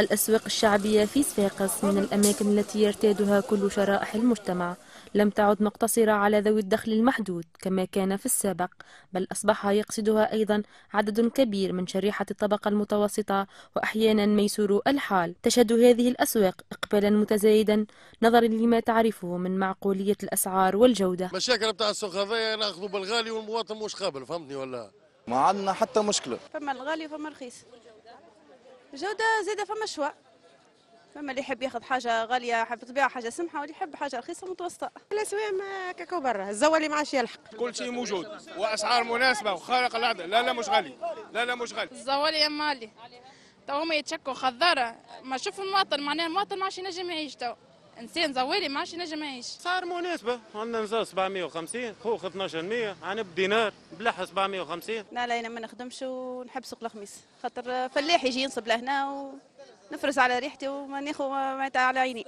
الأسواق الشعبية في صفاقس من الأماكن التي يرتادها كل شرائح المجتمع لم تعد مقتصرة على ذوي الدخل المحدود كما كان في السابق بل أصبح يقصدها أيضا عدد كبير من شريحة الطبقة المتوسطة وأحيانا ميسور الحال تشهد هذه الأسواق إقبالا متزايدا نظرا لما تعرفه من معقولية الأسعار والجودة مشاكل بتاع السوق هذايا ناخذوا بالغالي والمواطن مش قابل فهمتني ولا ما عندنا حتى مشكلة فما الغالي وفما الرخيص جوده زيدة فما شواء فما اللي يحب ياخذ حاجه غاليه حب طبيعه حاجه سمحه واللي يحب حاجه رخيصه متوسطه الاسواق ما كاكو برا الزوا اللي ما عادش يلحق كل شيء موجود واسعار مناسبه وخارق العاده لا لا مش غالي لا لا مش غالي الزوا اللي مالي تو هما يتشكوا خضاره ما شوف المواطن معناها المواطن ما عادش ينجم يعيش تو انسان زوالي ما عادش ينجم يعيش صار مناسبه عندنا نزار 750 خوخ 1200 عن بدينار بلح 750 لا لا انا ما نخدمش ونحب سوق الخميس خاطر فلاح يجي ينصب لهنا ونفرز على ريحتي وما ناخذ على عيني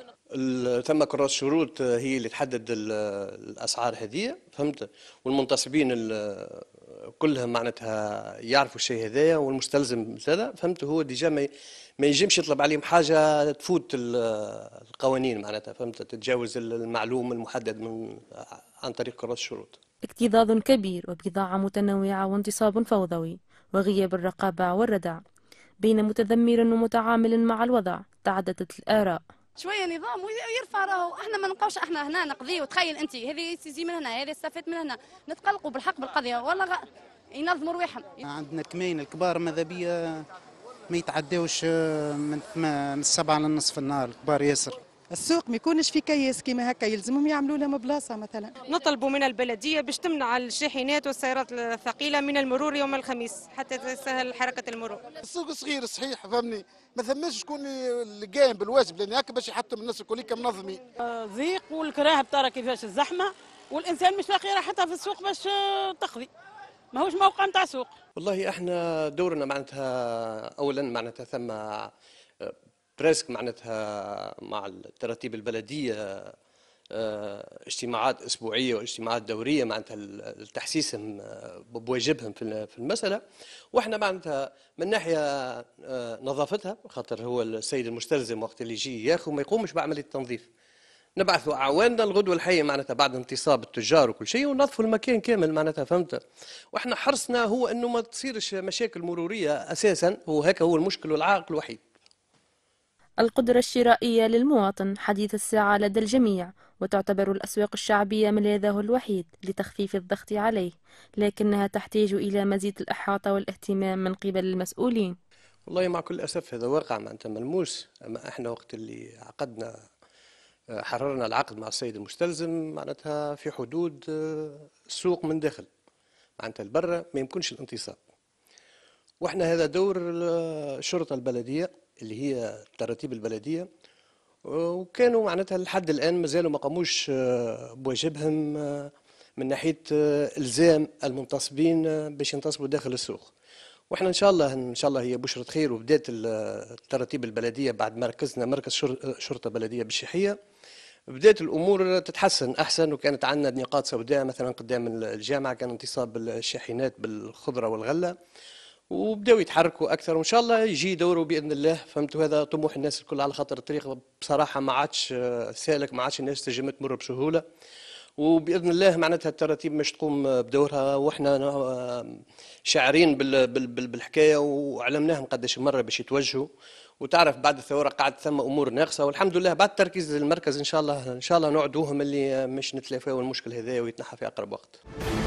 ثم كراس شروط آه، هي اللي تحدد الاسعار هذه فهمت والمنتصبين كلهم معناتها يعرفوا الشيء هذايا والمستلزم هذا فهمت هو ديجا ما ما ينجمش يطلب عليهم حاجه تفوت القوانين معناتها فهمت تتجاوز المعلوم المحدد من عن طريق كراس الشروط اكتظاظ كبير وبضاعة متنوعة وانتصاب فوضوي وغياب الرقابة والردع بين متذمر ومتعامل مع الوضع تعددت الآراء شويه نظام ويرفع راهو احنا ما نبقاوش احنا هنا نقضي وتخيل انت هذه تجي من هنا هذه استفدت من هنا نتقلقوا بالحق بالقضيه والله غ... ينظموا رواحهم عندنا كمين الكبار ماذا بيا ما يتعداوش آه، من السبعه للنصف النهار الكبار ياسر السوق ما يكونش في كياس كيما هكا يلزمهم يعملوا لهم بلاصه مثلا نطلبوا من البلديه باش تمنع الشاحنات والسيارات الثقيله من المرور يوم الخميس حتى تسهل حركه المرور السوق صغير صحيح فهمني ما ثماش شكون اللي قايم بالواجب لان هكا باش يحطم الناس الكل منظمين ضيق والكراهب ترى كيفاش الزحمه والانسان مش لاقي راحتها في السوق باش تقضي ماهوش موقع نتاع سوق والله احنا دورنا معناتها اولا معناتها ثم بريسك معناتها مع التراتيب البلديه آه، آه، اجتماعات اسبوعيه واجتماعات دوريه معناتها لتحسيسهم آه، بواجبهم في المساله واحنا معناتها من ناحيه نظافتها خاطر هو السيد المستلزم وقت اللي يجي ياخذ ما يقومش بعمليه التنظيف نبعثوا اعواننا الغدوه الحيه معناتها بعد انتصاب التجار وكل شيء ونظفوا المكان كامل معناتها فهمت واحنا حرصنا هو انه ما تصيرش مشاكل مروريه اساسا هو هو المشكل والعائق الوحيد القدرة الشرائية للمواطن حديث الساعة لدى الجميع وتعتبر الأسواق الشعبية ملاذه الوحيد لتخفيف الضغط عليه لكنها تحتاج إلى مزيد الإحاطة والاهتمام من قبل المسؤولين والله مع كل أسف هذا واقع معناتها ملموس أما إحنا وقت اللي عقدنا آه، حررنا العقد مع السيد المستلزم معناتها في حدود آه، السوق من داخل معناتها البرة ما يمكنش الانتصاب واحنا هذا دور الشرطة البلدية اللي هي تراتيب البلديه وكانوا معناتها لحد الان مازالوا ما قاموش آه، بواجبهم آه، من ناحيه آه، الزام المنتصبين باش ينتصبوا داخل السوق واحنا ان شاء الله ان شاء الله هي بشره خير وبدات التراتيب البلديه بعد مركزنا مركز شرطه بلديه بالشيحيه بدات الامور تتحسن احسن وكانت عندنا نقاط سوداء مثلا قدام الجامعه كان انتصاب الشاحنات بالخضره والغله وبداوا يتحركوا اكثر وان شاء الله يجي دوره باذن الله فهمتوا هذا طموح الناس الكل على خاطر الطريق بصراحه ما عادش آه، سالك ما عادش الناس تجم تمر بسهوله وباذن الله معناتها التراتيب مش تقوم بدورها واحنا آه، شاعرين بالحكايه وعلمناهم قداش مره باش يتوجهوا وتعرف بعد الثوره قعدت ثم امور ناقصه والحمد لله بعد تركيز المركز ان شاء الله ان شاء الله نعدوهم اللي مش نتلافاو المشكل هذا ويتنحى في اقرب وقت.